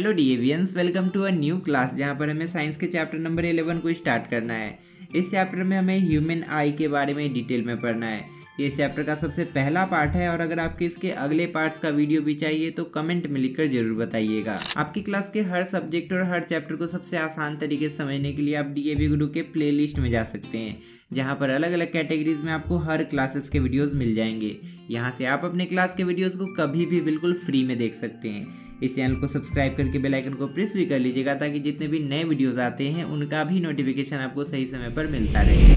hello DAVians welcome to a new class जहां पर हमें साइंस के चैप्टर नंबर 11 को स्टार्ट करना है इस चैप्टर में हमें ह्यूमन आई के बारे में डिटेल में पढ़ना है ये चैप्टर का सबसे पहला पार्ट है और अगर आपके इसके अगले पार्ट्स का वीडियो भी चाहिए तो कमेंट में लिखकर जरूर बताइएगा आपकी क्लास के हर सब्जेक्ट और हर चैप्टर को सबसे आसान तरीके से समझने के लिए आप डी ए गुरु के लिस्ट में जा सकते हैं जहाँ पर अलग अलग कैटेगरीज में आपको हर क्लासेस के वीडियोज़ मिल जाएंगे यहाँ से आप अपने क्लास के वीडियोज़ को कभी भी बिल्कुल फ्री में देख सकते हैं इस चैनल को सब्सक्राइब करके बेल आइकन को प्रेस भी कर लीजिएगा ताकि जितने भी नए वीडियोस आते हैं उनका भी नोटिफिकेशन आपको सही समय पर मिलता रहे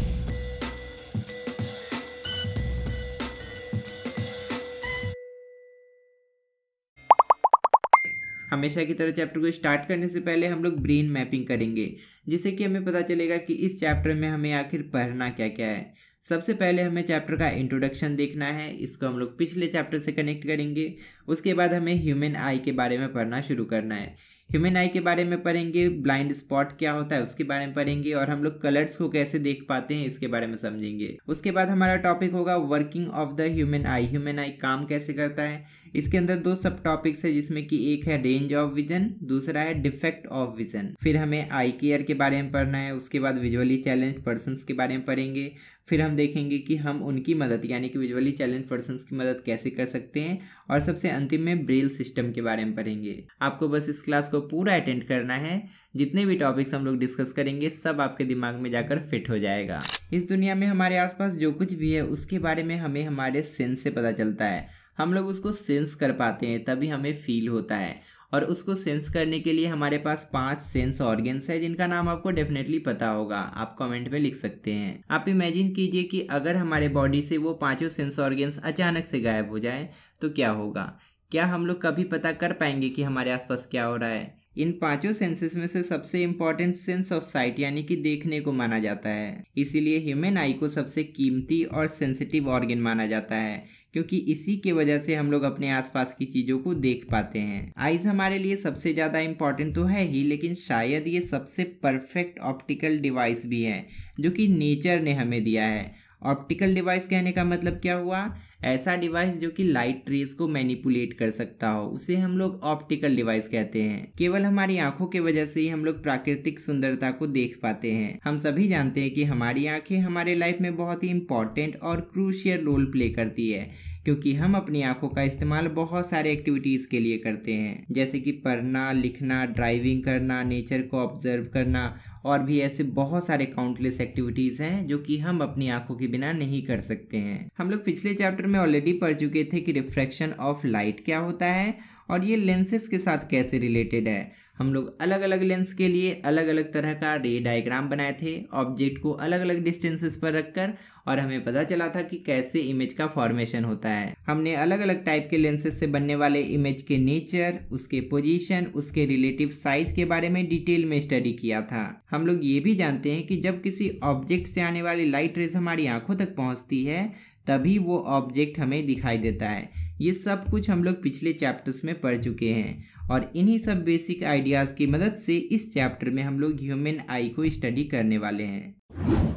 हमेशा की तरह चैप्टर को स्टार्ट करने से पहले हम लोग ब्रेन मैपिंग करेंगे जिससे कि हमें पता चलेगा कि इस चैप्टर में हमें आखिर पढ़ना क्या क्या है सबसे पहले हमें चैप्टर का इंट्रोडक्शन देखना है इसको हम लोग पिछले चैप्टर से कनेक्ट करेंगे उसके बाद हमें ह्यूमन आई के बारे में पढ़ना शुरू करना है ह्यूमन आई के बारे में पढ़ेंगे ब्लाइंड स्पॉट क्या होता है उसके बारे में पढ़ेंगे और हम लोग कलर्स को कैसे देख पाते हैं इसके बारे में समझेंगे उसके बाद हमारा टॉपिक होगा working of the human eye human eye काम कैसे करता है इसके अंदर दो सब टॉपिक्स है जिसमें कि एक है रेंज ऑफ विजन दूसरा है डिफेक्ट ऑफ विजन फिर हमें आई केयर के बारे में पढ़ना है उसके बाद विजुअली चैलेंज पर्सन के बारे में पढ़ेंगे फिर हम देखेंगे कि हम उनकी मदद यानी कि विजुअली चैलेंज पर्सन की मदद कैसे कर सकते हैं और सबसे अंतिम में ब्रेल सिस्टम के बारे में पढ़ेंगे आपको बस इस क्लास को पूरा अटेंड करना है जितने भी टॉपिक्स हम लोग डिस्कस करेंगे सब आपके दिमाग में जाकर फिट हो जाएगा इस दुनिया में हमारे आसपास जो कुछ भी है उसके बारे में हमें हमारे सेंस से पता चलता है हम लोग उसको सेंस कर पाते हैं तभी हमें फील होता है और उसको सेंस करने के लिए हमारे पास पांच सेंस ऑर्गेन्स है जिनका नाम आपको डेफिनेटली पता होगा आप कमेंट में लिख सकते हैं आप इमेजिन कीजिए कि अगर हमारे बॉडी से वो पांचों सेंस ऑर्गेन्स अचानक से गायब हो जाए तो क्या होगा क्या हम लोग कभी पता कर पाएंगे कि हमारे आसपास क्या हो रहा है इन पांचों सेंसेस में से सबसे इम्पॉर्टेंट सेंस ऑफ साइट यानी कि देखने को माना जाता है इसीलिए ह्यूमन आई को सबसे कीमती और सेंसिटिव ऑर्गेन माना जाता है क्योंकि इसी के वजह से हम लोग अपने आसपास की चीज़ों को देख पाते हैं आइज़ हमारे लिए सबसे ज़्यादा इम्पॉर्टेंट तो है ही लेकिन शायद ये सबसे परफेक्ट ऑप्टिकल डिवाइस भी है जो कि नेचर ने हमें दिया है ऑप्टिकल डिवाइस कहने का मतलब क्या हुआ ऐसा डिवाइस जो कि लाइट रेस को मैनिपुलेट कर सकता हो उसे हम लोग ऑप्टिकल डिवाइस कहते हैं केवल हमारी आंखों के वजह से ही हम लोग प्राकृतिक सुंदरता को देख पाते हैं हम सभी जानते हैं कि हमारी आंखें हमारे लाइफ में बहुत ही इंपॉर्टेंट और क्रूशियल रोल प्ले करती है क्योंकि हम अपनी आंखों का इस्तेमाल बहुत सारे एक्टिविटीज के लिए करते हैं जैसे कि पढ़ना लिखना ड्राइविंग करना नेचर को ऑब्जर्व करना और भी ऐसे बहुत सारे काउंटलेस एक्टिविटीज़ हैं जो कि हम अपनी आंखों के बिना नहीं कर सकते हैं हम लोग पिछले चैप्टर में ऑलरेडी पढ़ चुके थे कि रिफ्रैक्शन ऑफ लाइट क्या होता है और ये लेंसेज के साथ कैसे रिलेटेड है हम लोग अलग अलग लेंस के लिए अलग अलग तरह का रे डायग्राम बनाए थे ऑब्जेक्ट को अलग अलग डिस्टेंसेस पर रखकर और हमें पता चला था कि कैसे इमेज का फॉर्मेशन होता है हमने अलग अलग टाइप के लेंसेज से बनने वाले इमेज के नेचर उसके पोजीशन उसके रिलेटिव साइज के बारे में डिटेल में स्टडी किया था हम लोग ये भी जानते हैं कि जब किसी ऑब्जेक्ट से आने वाली लाइट रेज हमारी आंखों तक पहुँचती है तभी वो ऑब्जेक्ट हमें दिखाई देता है ये सब कुछ हम लोग पिछले चैप्टर्स में पढ़ चुके हैं और इन्हीं सब बेसिक आइडियाज़ की मदद से इस चैप्टर में हम लोग ह्यूमन आई को स्टडी करने वाले हैं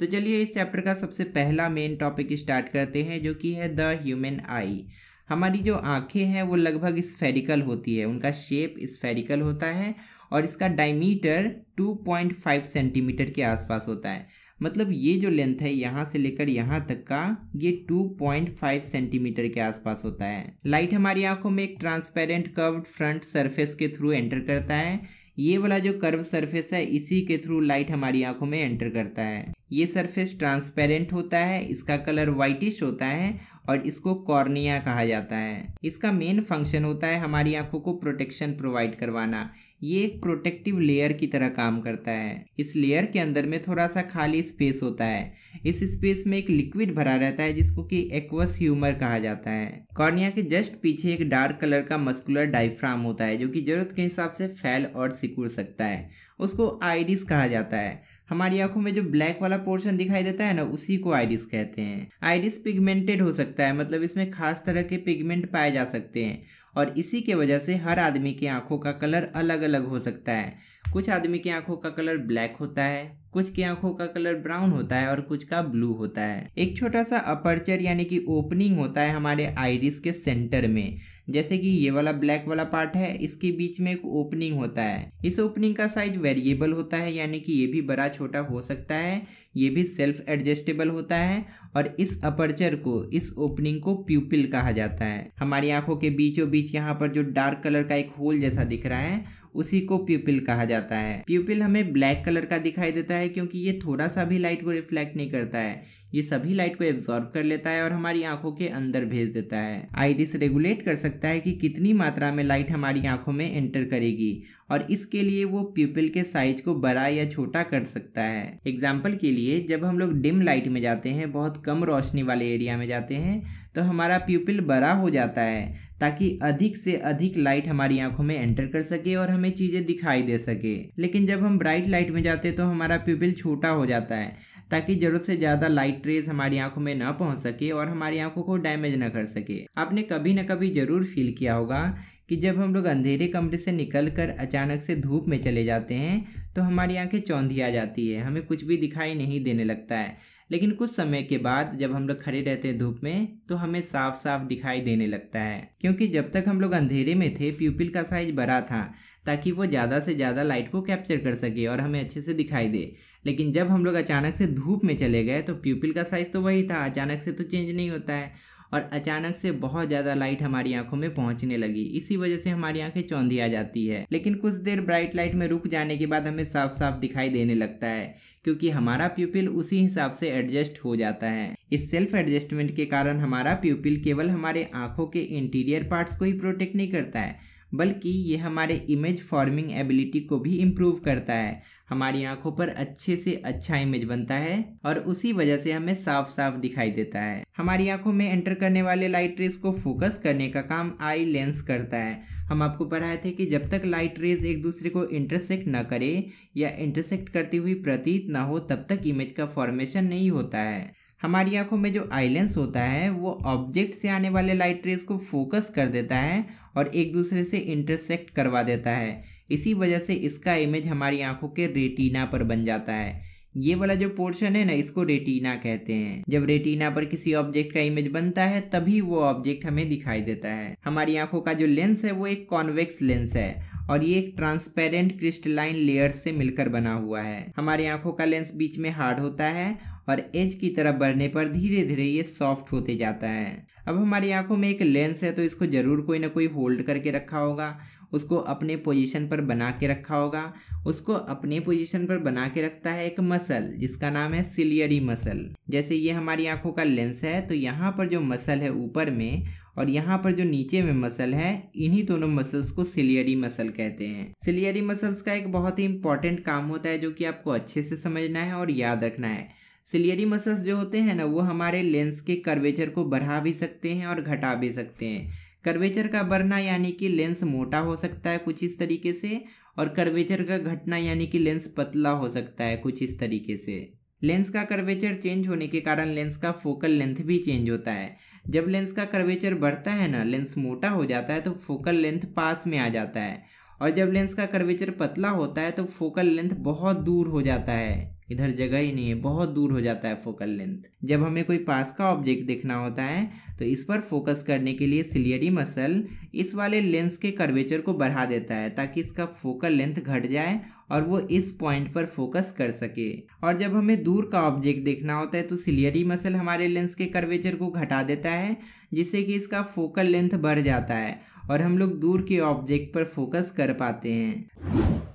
तो चलिए इस चैप्टर का सबसे पहला मेन टॉपिक स्टार्ट करते हैं जो कि है द ह्यूमन आई हमारी जो आंखें हैं वो लगभग स्फेरिकल होती है उनका शेप स्फेरिकल होता है और इसका डायमीटर 2.5 सेंटीमीटर के आसपास होता है मतलब ये जो लेंथ है यहाँ से लेकर यहाँ तक का ये 2.5 सेंटीमीटर के आसपास होता है लाइट हमारी आंखों में एक ट्रांसपेरेंट कर्व्ड फ्रंट सरफेस के थ्रू एंटर करता है ये वाला जो कर्व सरफेस है इसी के थ्रू लाइट हमारी आंखों में एंटर करता है ये सरफेस ट्रांसपेरेंट होता है इसका कलर व्हाइटिश होता है और इसको कॉर्निया कहा जाता है इसका मेन फंक्शन होता है हमारी आंखों को प्रोटेक्शन प्रोवाइड करवाना ये एक प्रोटेक्टिव लेयर की तरह काम करता है इस लेयर के अंदर में थोड़ा सा खाली स्पेस होता है इस स्पेस में एक लिक्विड भरा रहता है जिसको कि एक्वस ह्यूमर कहा जाता है कॉर्निया के जस्ट पीछे एक डार्क कलर का मस्कुलर डाइफ्राम होता है जो कि जरूरत के हिसाब से फैल और सिकुड़ सकता है उसको आइरिस कहा जाता है हमारी आंखों में जो ब्लैक वाला पोर्शन दिखाई देता है ना उसी को आइरिस कहते हैं आइरिस पिगमेंटेड हो सकता है मतलब इसमें खास तरह के पिगमेंट पाए जा सकते हैं और इसी के वजह से हर आदमी की आंखों का कलर अलग अलग हो सकता है कुछ आदमी की आंखों का कलर ब्लैक होता है कुछ की आंखों का कलर ब्राउन होता है और कुछ का ब्लू होता है एक छोटा सा अपर्चर यानी कि ओपनिंग होता है हमारे आइरिस के सेंटर में जैसे कि ये वाला ब्लैक वाला पार्ट है इसके बीच में एक ओपनिंग होता है इस ओपनिंग का साइज वेरिएबल होता है यानी कि ये भी बड़ा छोटा हो सकता है ये भी सेल्फ एडजस्टेबल होता है और इस अपर्चर को इस ओपनिंग को प्यूपिल कहा जाता है हमारी आंखों के बीचों बीच यहाँ पर जो डार्क कलर का एक होल जैसा दिख रहा है उसी को प्यूपिल कहा जाता है प्यूपिल हमें ब्लैक कलर का दिखाई देता है क्योंकि ये थोड़ा सा भी लाइट को रिफ्लेक्ट नहीं करता है ये सभी लाइट को एब्जॉर्ब कर लेता है और हमारी आंखों के अंदर भेज देता है आईडिस रेगुलेट कर सकता है कि कितनी मात्रा में लाइट हमारी आंखों में एंटर करेगी और इसके लिए वो प्यूपिल के साइज को बड़ा या छोटा कर सकता है एग्जाम्पल के लिए जब हम लोग डिम लाइट में जाते हैं बहुत कम रोशनी वाले एरिया में जाते हैं तो हमारा प्यूपिल बड़ा हो जाता है ताकि अधिक से अधिक लाइट हमारी आंखों में एंटर कर सके और हमें चीज़ें दिखाई दे सके लेकिन जब हम ब्राइट लाइट में जाते हैं तो हमारा प्यूपिल छोटा हो जाता है ताकि ज़रूरत से ज़्यादा लाइट रेज हमारी आंखों में ना पहुंच सके और हमारी आंखों को डैमेज ना कर सके आपने कभी ना कभी ज़रूर फील किया होगा कि जब हम लोग अंधेरे कमरे से निकलकर अचानक से धूप में चले जाते हैं तो हमारी आंखें चौंधी आ जाती है हमें कुछ भी दिखाई नहीं देने लगता है लेकिन कुछ समय के बाद जब हम लोग खड़े रहते हैं धूप में तो हमें साफ साफ दिखाई देने लगता है क्योंकि जब तक हम लोग अंधेरे में थे प्यूपिल का साइज बड़ा था ताकि वो ज़्यादा से ज़्यादा लाइट को कैप्चर कर सके और हमें अच्छे से दिखाई दे लेकिन जब हम लोग अचानक से धूप में चले गए तो प्यूपिल का साइज़ तो वही था अचानक से तो चेंज नहीं होता है और अचानक से बहुत ज़्यादा लाइट हमारी आंखों में पहुंचने लगी इसी वजह से हमारी आंखें चौंधी आ जाती है लेकिन कुछ देर ब्राइट लाइट में रुक जाने के बाद हमें साफ साफ दिखाई देने लगता है क्योंकि हमारा प्यूपिल उसी हिसाब से एडजस्ट हो जाता है इस सेल्फ एडजस्टमेंट के कारण हमारा प्यूपिल केवल हमारे आंखों के इंटीरियर पार्ट्स को ही प्रोटेक्ट नहीं करता है बल्कि ये हमारे इमेज फॉर्मिंग एबिलिटी को भी इम्प्रूव करता है हमारी आंखों पर अच्छे से अच्छा इमेज बनता है और उसी वजह से हमें साफ साफ दिखाई देता है हमारी आंखों में एंटर करने वाले लाइट रेस को फोकस करने का काम आई लेंस करता है हम आपको पढ़ाए थे कि जब तक लाइट रेज एक दूसरे को इंटरसेक्ट ना करे या इंटरसेक्ट करती हुई प्रतीत ना हो तब तक इमेज का फॉर्मेशन नहीं होता है हमारी आंखों में जो आई लेंस होता है वो ऑब्जेक्ट से आने वाले लाइट रेज को फोकस कर देता है और एक दूसरे से इंटरसेक्ट करवा देता है इसी वजह से इसका इमेज हमारी आंखों के रेटिना पर बन जाता है ये वाला जो पोर्शन है ना इसको रेटिना कहते हैं जब रेटिना पर किसी ऑब्जेक्ट का इमेज बनता है तभी वो ऑब्जेक्ट हमें दिखाई देता है हमारी आंखों का जो लेंस है वो एक कॉन्वेक्स लेंस है और ये एक ट्रांसपेरेंट क्रिस्टलाइन लेयर से मिलकर बना हुआ है हमारी आंखों का लेंस बीच में हार्ड होता है और एज की तरफ बढ़ने पर धीरे धीरे ये सॉफ्ट होते जाता है अब हमारी आंखों में एक लेंस है तो इसको ज़रूर कोई ना कोई होल्ड करके रखा होगा उसको अपने पोजीशन पर बना के रखा होगा उसको अपने पोजीशन पर बना के रखता है एक मसल जिसका नाम है सिलियरी मसल जैसे ये हमारी आंखों का लेंस है तो यहाँ पर जो मसल है ऊपर में और यहाँ पर जो नीचे में मसल है इन्हीं दोनों मसल्स को सिलियरी मसल कहते हैं सिलियरी मसल्स का एक बहुत ही इंपॉर्टेंट काम होता है जो कि आपको अच्छे से समझना है और याद रखना है सिलियरी मसल्स जो होते हैं ना वो हमारे लेंस के कर्वेचर को बढ़ा भी सकते हैं और घटा भी सकते हैं कर्वेचर का बढ़ना यानी कि लेंस मोटा हो सकता है कुछ इस तरीके से और कर्वेचर का घटना यानी कि लेंस पतला हो सकता है कुछ इस तरीके से लेंस का कर्वेचर चेंज होने के कारण लेंस का फोकल लेंथ भी चेंज होता है जब लेंस का कर्वेचर बढ़ता है ना लेंस मोटा हो जाता है तो फोकल लेंथ पास में आ जाता है और जब लेंस का कर्वेचर पतला होता है तो फोकल लेंथ बहुत दूर हो जाता है इधर जगह ही नहीं है बहुत दूर हो जाता है फोकल लेंथ जब हमें कोई पास का ऑब्जेक्ट देखना होता है तो इस पर फोकस करने के लिए सिलियरी मसल इस वाले लेंस के कर्वेचर को बढ़ा देता है ताकि इसका फोकल लेंथ घट जाए और वो इस पॉइंट पर फोकस कर सके और जब हमें दूर का ऑब्जेक्ट देखना होता है तो सिलियरी मसल हमारे लेंस के कर्वेचर को घटा देता है जिससे कि इसका फोकल लेंथ बढ़ जाता है और हम लोग दूर के ऑब्जेक्ट पर फोकस कर पाते हैं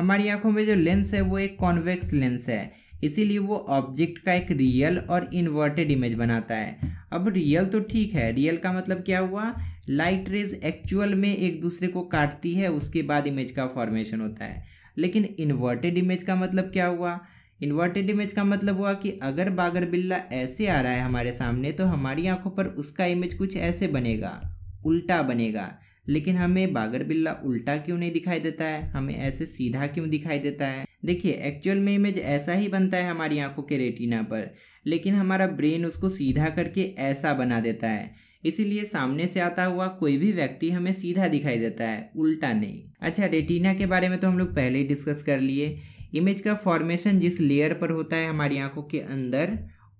हमारी आंखों में जो लेंस है वो एक कॉन्वेक्स लेंस है इसीलिए वो ऑब्जेक्ट का एक रियल और इन्वर्टेड इमेज बनाता है अब रियल तो ठीक है रियल का मतलब क्या हुआ लाइट रेज एक्चुअल में एक दूसरे को काटती है उसके बाद इमेज का फॉर्मेशन होता है लेकिन इन्वर्टेड इमेज का मतलब क्या हुआ इन्वर्टेड इमेज का मतलब हुआ कि अगर बागर बिल्ला ऐसे आ रहा है हमारे सामने तो हमारी आंखों पर उसका इमेज कुछ ऐसे बनेगा उल्टा बनेगा लेकिन हमें बागर बिल्ला उल्टा क्यों नहीं दिखाई देता है हमें ऐसे सीधा क्यों दिखाई देता है देखिए एक्चुअल में इमेज ऐसा ही बनता है हमारी आंखों के रेटिना पर लेकिन हमारा ब्रेन उसको सीधा करके ऐसा बना देता है इसीलिए सामने से आता हुआ कोई भी व्यक्ति हमें सीधा दिखाई देता है उल्टा नहीं अच्छा रेटिना के बारे में तो हम लोग पहले ही डिस्कस कर लिए इमेज का फॉर्मेशन जिस लेयर पर होता है हमारी आंखों के अंदर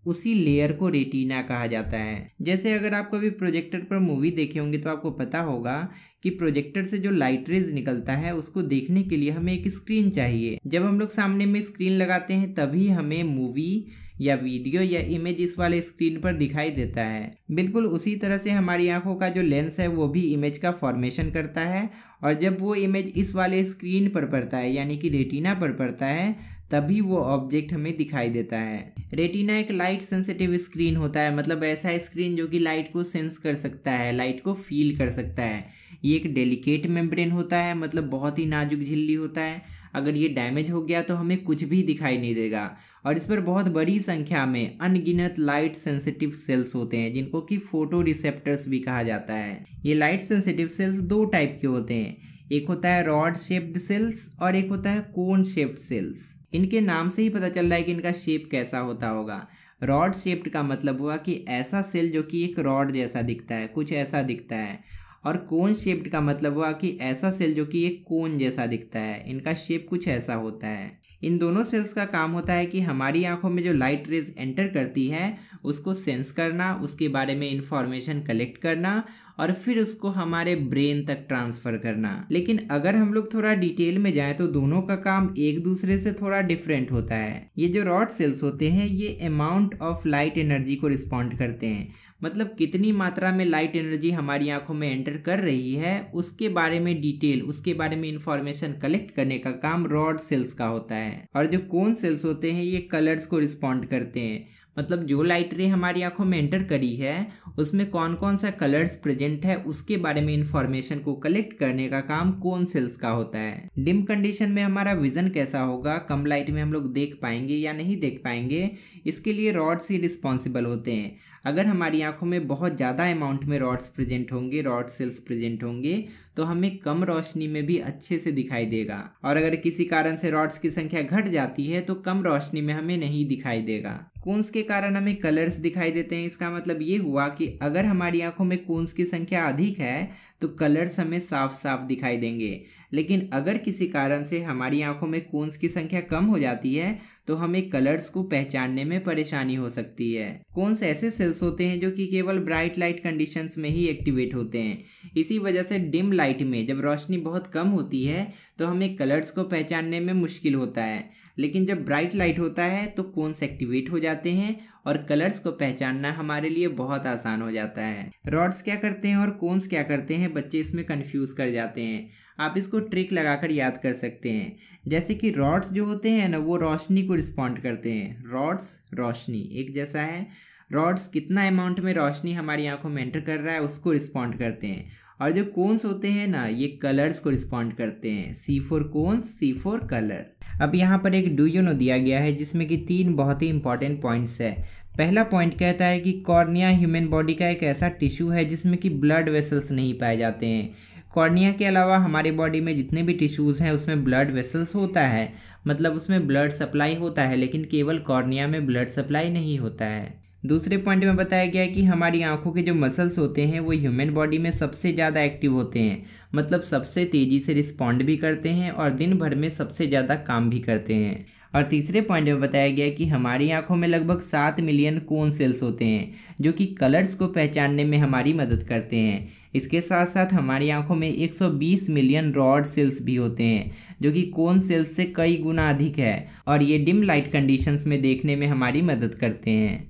उसी लेयर को रेटिना कहा जाता है जैसे अगर आप कभी प्रोजेक्टर पर मूवी देखे होंगे तो आपको पता होगा कि प्रोजेक्टर से जो लाइट रेज निकलता है उसको देखने के लिए हमें एक स्क्रीन चाहिए जब हम लोग सामने में स्क्रीन लगाते हैं तभी हमें मूवी या वीडियो या इमेज इस वाले स्क्रीन पर दिखाई देता है बिल्कुल उसी तरह से हमारी आंखों का जो लेंस है वो भी इमेज का फॉर्मेशन करता है और जब वो इमेज इस वाले स्क्रीन पर पड़ता है यानी कि रेटिना पर पड़ता है तभी वो ऑब्जेक्ट हमें दिखाई देता है रेटिना एक लाइट सेंसिटिव स्क्रीन होता है मतलब ऐसा स्क्रीन जो कि लाइट को सेंस कर सकता है लाइट को फील कर सकता है ये एक डेलिकेट मेम्ब्रेन होता है मतलब बहुत ही नाजुक झिल्ली होता है अगर ये डैमेज हो गया तो हमें कुछ भी दिखाई नहीं देगा और इस पर बहुत बड़ी संख्या में अनगिनत लाइट सेंसिटिव सेल्स होते हैं जिनको कि फोटो रिसेप्टर्स भी कहा जाता है ये लाइट सेंसिटिव सेल्स दो टाइप के होते हैं एक होता है रॉड शेप्ड सेल्स और एक होता है कोन शेप्ड सेल्स इनके नाम से ही पता चल रहा है कि इनका शेप कैसा होता होगा रॉड शेप्ड का मतलब हुआ कि ऐसा सेल जो कि एक रॉड जैसा दिखता है कुछ ऐसा दिखता है और कोन शेप्ड का मतलब हुआ कि ऐसा सेल जो कि एक कोन जैसा दिखता है इनका शेप कुछ ऐसा होता है इन दोनों सेल्स का काम होता है कि हमारी आंखों में जो लाइट रेज एंटर करती है उसको सेंस करना उसके बारे में इंफॉर्मेशन कलेक्ट करना और फिर उसको हमारे ब्रेन तक ट्रांसफ़र करना लेकिन अगर हम लोग थोड़ा डिटेल में जाएं तो दोनों का काम एक दूसरे से थोड़ा डिफरेंट होता है ये जो रॉड सेल्स होते हैं ये अमाउंट ऑफ लाइट एनर्जी को रिस्पॉन्ड करते हैं मतलब कितनी मात्रा में लाइट एनर्जी हमारी आंखों में एंटर कर रही है उसके बारे में डिटेल उसके बारे में इंफॉर्मेशन कलेक्ट करने का काम रॉड सेल्स का होता है और जो कौन सेल्स होते हैं ये कलर्स को रिस्पॉन्ड करते हैं मतलब जो लाइट रे हमारी आंखों में एंटर करी है उसमें कौन कौन सा कलर्स प्रेजेंट है उसके बारे में इंफॉर्मेशन को कलेक्ट करने का काम कौन सेल्स का होता है डिम कंडीशन में हमारा विजन कैसा होगा कम लाइट में हम लोग देख पाएंगे या नहीं देख पाएंगे इसके लिए रॉड्स ही रिस्पॉन्सिबल होते हैं अगर हमारी आंखों में बहुत ज़्यादा अमाउंट में रॉड्स प्रेजेंट होंगे रॉड सेल्स प्रेजेंट होंगे तो हमें कम रोशनी में भी अच्छे से दिखाई देगा और अगर किसी कारण से रॉड्स की संख्या घट जाती है तो कम रोशनी में हमें नहीं दिखाई देगा कूंस के कारण हमें कलर्स दिखाई देते हैं इसका मतलब ये हुआ कि अगर हमारी आंखों में कूंस की संख्या अधिक है तो कलर्स हमें साफ साफ दिखाई देंगे लेकिन अगर किसी कारण से हमारी आंखों में कूंस की संख्या कम हो जाती है तो हमें कलर्स को पहचानने में परेशानी हो सकती है कूंस ऐसे सेल्स होते हैं जो कि केवल ब्राइट लाइट कंडीशंस में ही एक्टिवेट होते हैं इसी वजह से डिम लाइट में जब रोशनी बहुत कम होती है तो हमें कलर्स को पहचानने में मुश्किल होता है लेकिन जब ब्राइट लाइट होता है तो कोन्स एक्टिवेट हो जाते हैं और कलर्स को पहचानना हमारे लिए बहुत आसान हो जाता है रॉड्स क्या करते हैं और कोन्स क्या करते हैं बच्चे इसमें कन्फ्यूज़ कर जाते हैं आप इसको ट्रिक लगाकर याद कर सकते हैं जैसे कि रॉड्स जो होते हैं ना वो रोशनी को रिस्पॉन्ड करते हैं रॉड्स रोशनी एक जैसा है रॉड्स कितना अमाउंट में रोशनी हमारी आंखों में एंटर कर रहा है उसको रिस्पॉन्ड करते हैं और जो कोन्स होते हैं ना ये कलर्स को रिस्पॉन्ड करते हैं C for cones C for colour अब यहाँ पर एक डू यू नो दिया गया है जिसमें कि तीन बहुत ही इंपॉर्टेंट पॉइंट्स है पहला पॉइंट कहता है कि कॉर्निया ह्यूमन बॉडी का एक ऐसा टिश्यू है जिसमें कि ब्लड वेसल्स नहीं पाए जाते हैं कॉर्निया के अलावा हमारे बॉडी में जितने भी टिश्यूज़ हैं उसमें ब्लड वेसल्स होता है मतलब उसमें ब्लड सप्लाई होता है लेकिन केवल कॉर्निया में ब्लड सप्लाई नहीं होता है दूसरे पॉइंट में बताया गया है कि हमारी आंखों के जो मसल्स होते हैं वो ह्यूमन बॉडी में सबसे ज़्यादा एक्टिव होते हैं मतलब सबसे तेज़ी से रिस्पॉन्ड भी करते हैं और दिन भर में सबसे ज़्यादा काम भी करते हैं और तीसरे पॉइंट में बताया गया कि हमारी आंखों में लगभग सात मिलियन कोन सेल्स होते हैं जो कि कलर्स को पहचानने में हमारी मदद करते हैं इसके साथ साथ हमारी आंखों में 120 मिलियन रॉड सेल्स भी होते हैं जो कि कोन सेल्स से कई गुना अधिक है और ये डिम लाइट कंडीशंस में देखने में हमारी मदद करते हैं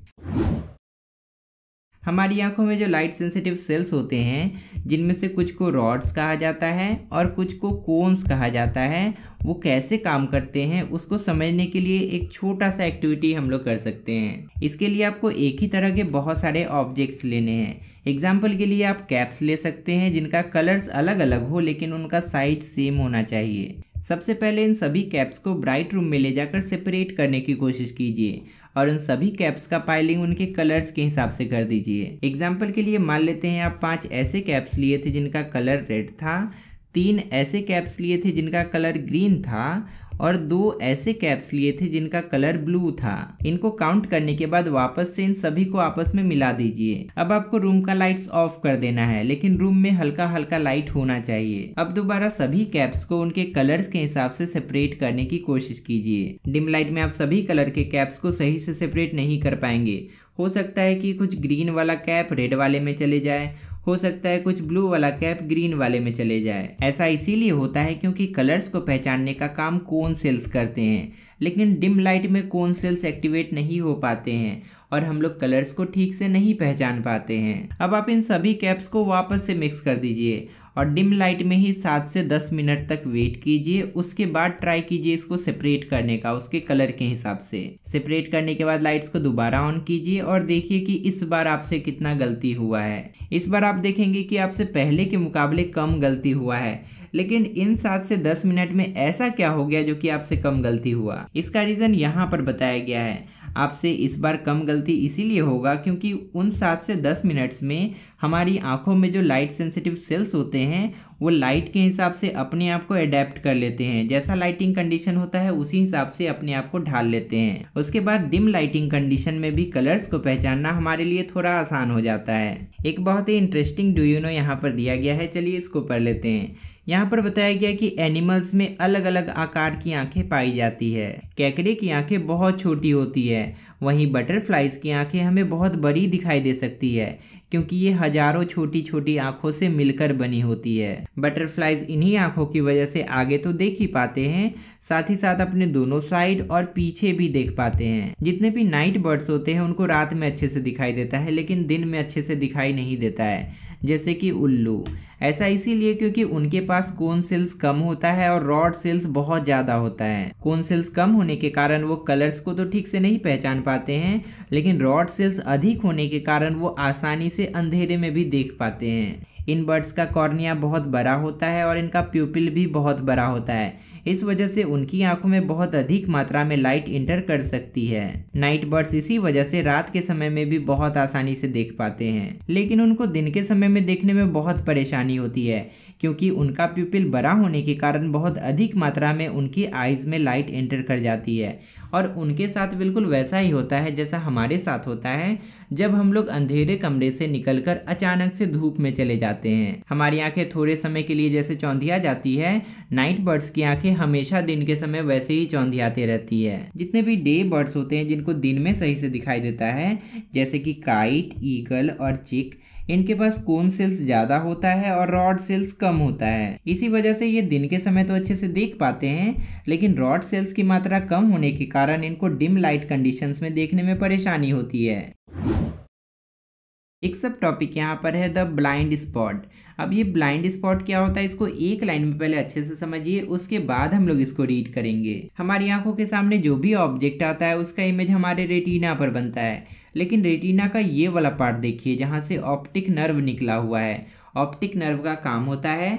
हमारी आंखों में जो लाइट सेंसिटिव सेल्स होते हैं जिनमें से कुछ को रॉड्स कहा जाता है और कुछ को कोन्स कहा जाता है वो कैसे काम करते हैं उसको समझने के लिए एक छोटा सा एक्टिविटी हम लोग कर सकते हैं इसके लिए आपको एक ही तरह के बहुत सारे ऑब्जेक्ट्स लेने हैं एग्जाम्पल के लिए आप कैप्स ले सकते हैं जिनका कलर्स अलग अलग हो लेकिन उनका साइज सेम होना चाहिए सबसे पहले इन सभी कैप्स को ब्राइट रूम में ले जाकर सेपरेट करने की कोशिश कीजिए और उन सभी कैप्स का पाइलिंग उनके कलर्स के हिसाब से कर दीजिए एग्जाम्पल के लिए मान लेते हैं आप पाँच ऐसे कैप्स लिए थे जिनका कलर रेड था तीन ऐसे कैप्स लिए थे जिनका कलर ग्रीन था और दो ऐसे कैप्स लिए थे जिनका कलर ब्लू था इनको काउंट करने के बाद वापस से इन सभी को आपस में मिला दीजिए अब आपको रूम का लाइट्स ऑफ कर देना है लेकिन रूम में हल्का हल्का लाइट होना चाहिए अब दोबारा सभी कैप्स को उनके कलर्स के हिसाब से सेपरेट करने की कोशिश कीजिए डिम लाइट में आप सभी कलर के कैप्स को सही से सेपरेट नहीं कर पाएंगे हो सकता है कि कुछ ग्रीन वाला कैप रेड वाले में चले जाए हो सकता है कुछ ब्लू वाला कैप ग्रीन वाले में चले जाए ऐसा इसीलिए होता है क्योंकि कलर्स को पहचानने का काम कौन सेल्स करते हैं लेकिन डिम लाइट में कौन सेल्स एक्टिवेट नहीं हो पाते हैं और हम लोग कलर्स को ठीक से नहीं पहचान पाते हैं अब आप इन सभी कैप्स को वापस से मिक्स कर दीजिए और डिम लाइट में ही सात से दस मिनट तक वेट कीजिए उसके बाद ट्राई कीजिए इसको सेपरेट करने का उसके कलर के हिसाब से सेपरेट करने के बाद लाइट्स को दोबारा ऑन कीजिए और देखिए कि इस बार आपसे कितना गलती हुआ है इस बार आप देखेंगे कि आपसे पहले के मुकाबले कम गलती हुआ है लेकिन इन सात से दस मिनट में ऐसा क्या हो गया जो कि आपसे कम गलती हुआ इसका रीज़न यहाँ पर बताया गया है आपसे इस बार कम गलती इसीलिए होगा क्योंकि उन सात से दस मिनट्स में हमारी आँखों में जो लाइट सेंसिटिव सेल्स होते हैं वो लाइट के हिसाब से अपने आप को अडेप्ट कर लेते हैं जैसा लाइटिंग कंडीशन होता है उसी हिसाब से अपने आप को ढाल लेते हैं उसके बाद डिम लाइटिंग कंडीशन में भी कलर्स को पहचानना हमारे लिए थोड़ा आसान हो जाता है एक बहुत ही इंटरेस्टिंग नो यहाँ पर दिया गया है चलिए इसको पढ़ लेते हैं यहाँ पर बताया गया कि एनिमल्स में अलग अलग आकार की आंखें पाई जाती है कैकड़े की आंखें बहुत छोटी होती है वहीं बटरफ्लाइज की आंखें हमें बहुत बड़ी दिखाई दे सकती है क्योंकि ये हजारों छोटी छोटी आंखों से मिलकर बनी होती है बटरफ्लाइज इन्हीं आंखों की वजह से आगे तो देख ही पाते हैं साथ ही साथ अपने दोनों साइड और पीछे भी देख पाते हैं जितने भी नाइट बर्ड्स होते हैं उनको रात में अच्छे से दिखाई देता है लेकिन दिन में अच्छे से दिखाई नहीं देता है जैसे कि उल्लू ऐसा इसीलिए क्योंकि उनके पास कोन सेल्स कम होता है और रॉड सेल्स बहुत ज़्यादा होता है कोन सेल्स कम होने के कारण वो कलर्स को तो ठीक से नहीं पहचान पाते हैं लेकिन रॉड सेल्स अधिक होने के कारण वो आसानी से अंधेरे में भी देख पाते हैं इन बर्ड्स का कॉर्निया बहुत बड़ा होता है और इनका प्यूपिल भी बहुत बड़ा होता है इस वजह से उनकी आंखों में बहुत अधिक मात्रा में लाइट इंटर कर सकती है नाइट बर्ड्स इसी वजह से रात के समय में भी बहुत आसानी से देख पाते हैं लेकिन उनको दिन के समय में देखने में बहुत परेशानी होती है क्योंकि उनका प्यूपिल बड़ा होने के कारण बहुत अधिक मात्रा में उनकी आइज में लाइट एंटर कर जाती है और उनके साथ बिल्कुल वैसा ही होता है जैसा हमारे साथ होता है जब हम लोग अंधेरे कमरे से निकलकर अचानक से धूप में चले जाते हैं हमारी आंखें थोड़े समय के लिए जैसे चौंधिया जाती है नाइट बर्ड्स की आंखें हमेशा दिन के समय वैसे ही आती रहती है जितने भी डे बर्ड्स होते हैं जिनको दिन में सही से दिखाई देता है जैसे कि काइट ईगल और चिक इनके पास कोन सेल्स ज्यादा होता है और रॉड सेल्स कम होता है इसी वजह से ये दिन के समय तो अच्छे से देख पाते हैं लेकिन रॉड सेल्स की मात्रा कम होने के कारण इनको डिम लाइट कंडीशंस में देखने में परेशानी होती है एक सब टॉपिक यहाँ पर है द ब्लाइंड स्पॉट अब ये ब्लाइंड स्पॉट क्या होता है इसको एक लाइन में पहले अच्छे से समझिए उसके बाद हम लोग इसको रीड करेंगे हमारी आंखों के सामने जो भी ऑब्जेक्ट आता है उसका इमेज हमारे रेटिना पर बनता है लेकिन रेटिना का ये वाला पार्ट देखिए जहाँ से ऑप्टिक नर्व निकला हुआ है ऑप्टिक नर्व का काम होता है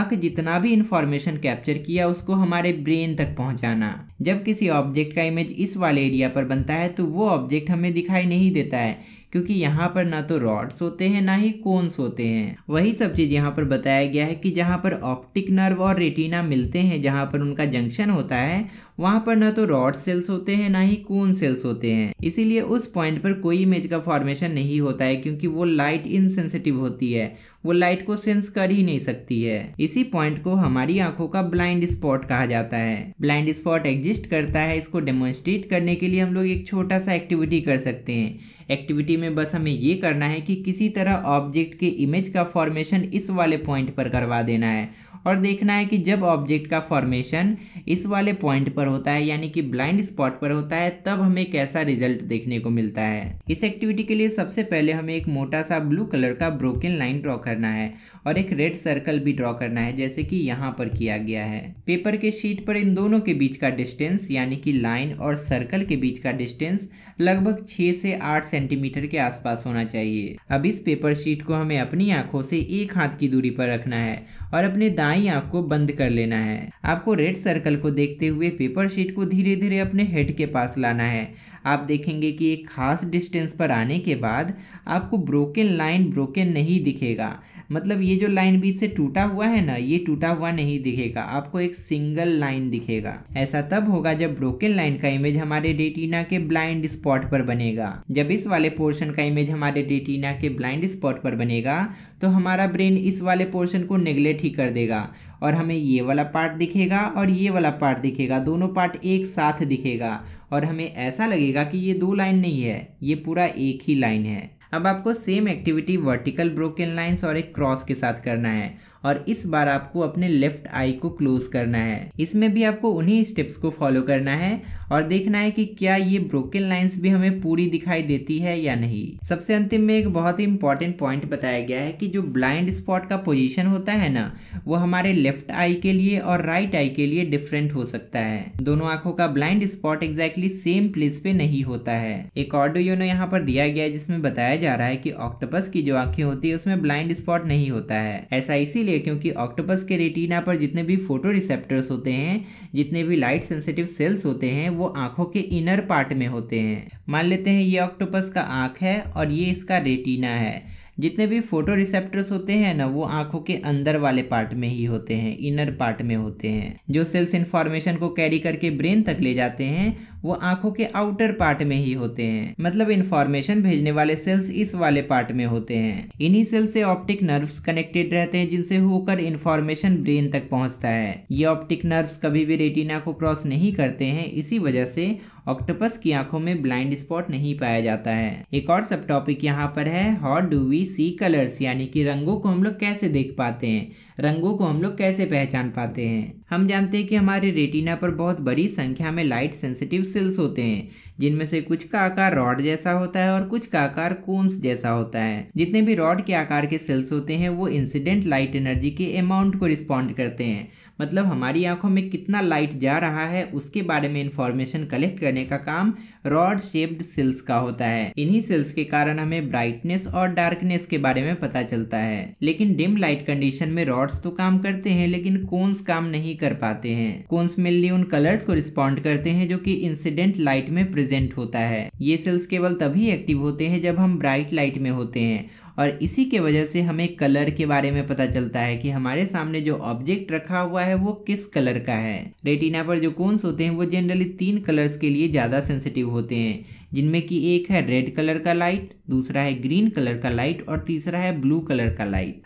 आंख जितना भी इंफॉर्मेशन कैप्चर किया उसको हमारे ब्रेन तक पहुंचाना जब किसी ऑब्जेक्ट का इमेज इस वाले एरिया पर बनता है तो वो ऑब्जेक्ट हमें दिखाई नहीं देता है क्योंकि यहाँ पर ना तो रॉड्स होते हैं ना ही कोन्स होते हैं वही सब चीज़ यहाँ पर बताया गया है कि जहाँ पर ऑप्टिक नर्व और रेटिना मिलते हैं जहाँ पर उनका जंक्शन होता है वहाँ पर ना तो रॉड सेल्स होते हैं ना ही कोन सेल्स होते हैं इसीलिए उस पॉइंट पर कोई इमेज का फॉर्मेशन नहीं होता है क्योंकि वो लाइट इनसेंसिटिव होती है वो लाइट को सेंस कर ही नहीं सकती है इसी पॉइंट को हमारी आंखों का ब्लाइंड स्पॉट कहा जाता है ब्लाइंड स्पॉट एग्जिस्ट करता है इसको डेमोन्स्ट्रेट करने के लिए हम लोग एक छोटा सा एक्टिविटी कर सकते हैं एक्टिविटी में बस हमें ये करना है कि किसी तरह ऑब्जेक्ट के इमेज का फॉर्मेशन इस वाले पॉइंट पर करवा देना है और देखना है कि जब ऑब्जेक्ट का फॉर्मेशन इस वाले पॉइंट पर होता है यानी कि ब्लाइंड स्पॉट पर होता है तब हमें कैसा रिजल्ट देखने को मिलता है इस एक्टिविटी के लिए सबसे पहले हमें एक मोटा सा ब्लू कलर का ब्रोकन लाइन ड्रॉ करना है और एक रेड सर्कल भी ड्रॉ करना है जैसे कि यहाँ पर किया गया है पेपर के शीट पर इन दोनों के बीच का डिस्टेंस यानी कि लाइन और सर्कल के बीच का डिस्टेंस लगभग छः से आठ सेंटीमीटर के आसपास होना चाहिए अब इस पेपर शीट को हमें अपनी आंखों से एक हाथ की दूरी पर रखना है और अपने दाई आँख को बंद कर लेना है आपको रेड सर्कल को देखते हुए पेपर शीट को धीरे धीरे अपने हेड के पास लाना है आप देखेंगे कि एक ख़ास डिस्टेंस पर आने के बाद आपको ब्रोकन लाइन ब्रोकन नहीं दिखेगा मतलब ये जो लाइन बीच से टूटा हुआ है ना ये टूटा हुआ नहीं दिखेगा आपको एक सिंगल लाइन दिखेगा ऐसा तब होगा जब ब्रोकन लाइन का इमेज हमारे डेटिना के ब्लाइंड स्पॉट पर बनेगा जब इस वाले पोर्शन का इमेज हमारे डेटिना के ब्लाइंड स्पॉट पर बनेगा तो हमारा ब्रेन इस वाले पोर्शन को नेग्लेक्ट ही कर देगा और हमें ये वाला पार्ट दिखेगा और ये वाला पार्ट दिखेगा दोनों पार्ट एक साथ दिखेगा और हमें ऐसा लगेगा कि ये दो लाइन नहीं है ये पूरा एक ही लाइन है अब आपको same activity vertical broken lines और एक क्रॉस के साथ करना है और इस बार आपको अपने लेफ्ट आई को क्लोज करना है इसमें भी आपको उन्हीं स्टेप्स को फॉलो करना है और देखना है कि क्या ये ब्रोकन लाइंस भी हमें पूरी दिखाई देती है या नहीं सबसे अंतिम में एक बहुत ही इंपॉर्टेंट पॉइंट बताया गया है कि जो ब्लाइंड स्पॉट का पोजिशन होता है ना वो हमारे लेफ्ट आई के लिए और राइट आई के लिए डिफरेंट हो सकता है दोनों आंखों का blind spot exactly same place पे नहीं होता है एक ऑर्डो योनो यहाँ पर दिया गया है जिसमें बताया जा रहा है कि ऑक्टोपस की जो आंखें होती है उसमें ब्लाइंड स्पॉट नहीं होता है ऐसा इसीलिए इसलिए क्योंकि ऑक्टोपस के रेटिना पर जितने भी फोटो रिसेप्टर्स होते हैं जितने भी लाइट सेंसिटिव सेल्स होते हैं वो आँखों के इनर पार्ट में होते हैं मान लेते हैं ये ऑक्टोपस का आँख है और ये इसका रेटिना है जितने भी फोटो रिसेप्टर्स होते हैं ना वो आंखों के अंदर वाले पार्ट में ही होते हैं इनर पार्ट में होते हैं जो सेल्स इन्फॉर्मेशन को कैरी करके ब्रेन तक ले जाते हैं वो आंखों के आउटर पार्ट में ही होते हैं मतलब इन्फॉर्मेशन भेजने वाले सेल्स इस वाले पार्ट में होते हैं इन्हीं सेल से ऑप्टिक नर्व्स कनेक्टेड रहते हैं जिनसे होकर इन्फॉर्मेशन ब्रेन तक पहुंचता है ये ऑप्टिक नर्व्स कभी भी रेटिना को क्रॉस नहीं करते हैं इसी वजह से ऑक्टोपस की आंखों में ब्लाइंड स्पॉट नहीं पाया जाता है एक और सब टॉपिक यहाँ पर है how do we see colours यानी कि रंगों को हम लोग कैसे देख पाते हैं रंगों को हम लोग कैसे पहचान पाते हैं हम जानते हैं कि हमारे रेटिना पर बहुत बड़ी संख्या में लाइट सेंसिटिव सेल्स होते हैं जिनमें से कुछ का आकार रॉड जैसा होता है और कुछ का आकार कोन्स जैसा होता है जितने भी रॉड के आकार के सेल्स होते हैं वो इंसिडेंट लाइट एनर्जी के अमाउंट को रिस्पॉन्ड करते हैं मतलब हमारी आंखों में कितना लाइट जा रहा है उसके बारे में इंफॉर्मेशन कलेक्ट करने का काम रॉड शेप्ड सेल्स का होता है इन्हीं सेल्स के कारण हमें ब्राइटनेस और डार्कनेस के बारे में पता चलता है लेकिन डिम लाइट कंडीशन में रॉड्स तो काम करते हैं लेकिन कोन्स काम नहीं कर पाते हैं कोन्स मेनली उन कलर्स को रिस्पॉन्ड करते हैं जो की इंसिडेंट लाइट में प्रेजेंट प्रेजेंट होता है ये सेल्स केवल तभी एक्टिव होते हैं जब हम ब्राइट लाइट में होते हैं और इसी के वजह से हमें कलर के बारे में पता चलता है कि हमारे सामने जो ऑब्जेक्ट रखा हुआ है वो किस कलर का है रेटिना पर जो कोन्स होते हैं वो जनरली तीन कलर्स के लिए ज़्यादा सेंसिटिव होते हैं जिनमें कि एक है रेड कलर का लाइट दूसरा है ग्रीन कलर का लाइट और तीसरा है ब्लू कलर का लाइट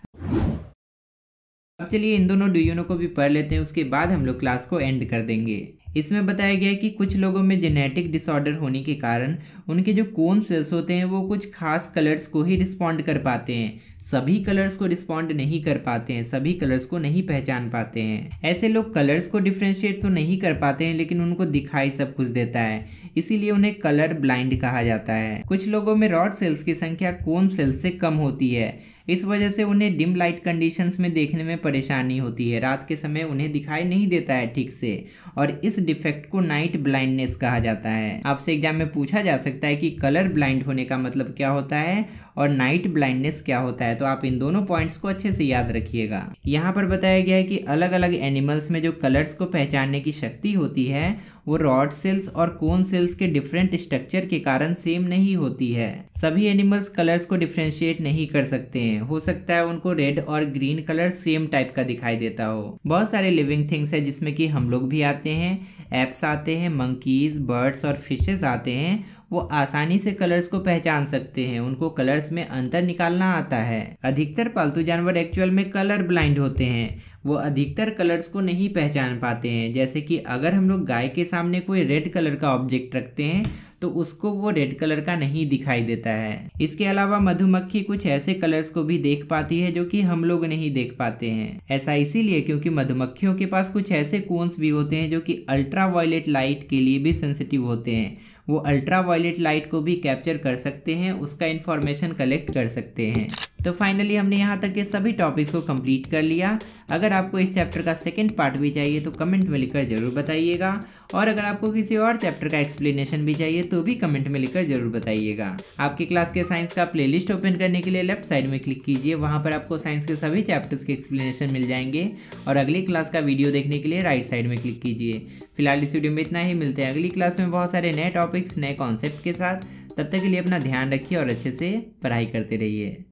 अब चलिए इन दोनों डिजनों को भी पढ़ लेते हैं उसके बाद हम लोग क्लास को एंड कर देंगे इसमें बताया गया कि कुछ लोगों में जेनेटिक डिसऑर्डर होने के कारण उनके जो कोन सेल्स होते हैं वो कुछ खास कलर्स को ही रिस्पॉन्ड कर पाते हैं सभी कलर्स को रिस्पॉन्ड नहीं कर पाते हैं सभी कलर्स को नहीं पहचान पाते हैं ऐसे लोग कलर्स को डिफ्रेंशिएट तो नहीं कर पाते हैं लेकिन उनको दिखाई सब कुछ देता है इसीलिए उन्हें कलर ब्लाइंड कहा जाता है कुछ लोगों में रॉड सेल्स की संख्या कोन सेल्स से कम होती है इस वजह से उन्हें डिम लाइट कंडीशंस में देखने में परेशानी होती है रात के समय उन्हें दिखाई नहीं देता है ठीक से और इस डिफेक्ट को नाइट ब्लाइंडनेस कहा जाता है आपसे एग्जाम में पूछा जा सकता है कि कलर ब्लाइंड होने का मतलब क्या होता है और नाइट ब्लाइंडनेस क्या होता है तो आप इन दोनों पॉइंट्स को अच्छे से याद रखिएगा यहाँ पर बताया गया है कि अलग अलग एनिमल्स में जो कलर्स को पहचानने की शक्ति होती है वो रॉड सेल्स और कोन सेल्स के डिफरेंट स्ट्रक्चर के कारण सेम नहीं होती है सभी एनिमल्स कलर्स को डिफ्रेंशिएट नहीं कर सकते हैं हो सकता है उनको रेड और ग्रीन कलर सेम टाइप का दिखाई देता हो बहुत सारे लिविंग थिंग्स है जिसमें कि हम लोग भी आते हैं एप्स आते हैं मंकीज बर्ड्स और फिशेज आते हैं वो आसानी से कलर्स को पहचान सकते हैं उनको कलर्स में अंतर निकालना आता है अधिकतर पालतू जानवर एक्चुअल में कलर ब्लाइंड होते हैं वो अधिकतर कलर्स को नहीं पहचान पाते हैं जैसे कि अगर हम लोग गाय के सामने कोई रेड कलर का ऑब्जेक्ट रखते हैं तो उसको वो रेड कलर का नहीं दिखाई देता है इसके अलावा मधुमक्खी कुछ ऐसे कलर्स को भी देख पाती है जो कि हम लोग नहीं देख पाते हैं ऐसा इसीलिए क्योंकि मधुमक्खियों के पास कुछ ऐसे कोन्स भी होते हैं जो कि अल्ट्रा वायलेट लाइट के लिए भी सेंसिटिव होते हैं वो अल्ट्रा वायलेट लाइट को भी कैप्चर कर सकते हैं उसका इन्फॉर्मेशन कलेक्ट कर सकते हैं तो फाइनली हमने यहाँ तक के सभी टॉपिक्स को कंप्लीट कर लिया अगर आपको इस चैप्टर का सेकेंड पार्ट भी चाहिए तो कमेंट में लिखकर ज़रूर बताइएगा और अगर आपको किसी और चैप्टर का एक्सप्लेनेशन भी चाहिए तो भी कमेंट में लिखकर ज़रूर बताइएगा आपकी क्लास के साइंस का प्लेलिस्ट ओपन करने के लिए लेफ्ट साइड में क्लिक कीजिए वहाँ पर आपको साइंस के सभी चैप्टर्स के एक्सप्लेनेशन मिल जाएंगे और अगली क्लास का वीडियो देखने के लिए राइट साइड में क्लिक कीजिए फिलहाल इस वीडियो में इतना ही मिलते हैं अगली क्लास में बहुत सारे नए टॉपिक्स नए कॉन्सेप्ट के साथ तब तक के लिए अपना ध्यान रखिए और अच्छे से पढ़ाई करते रहिए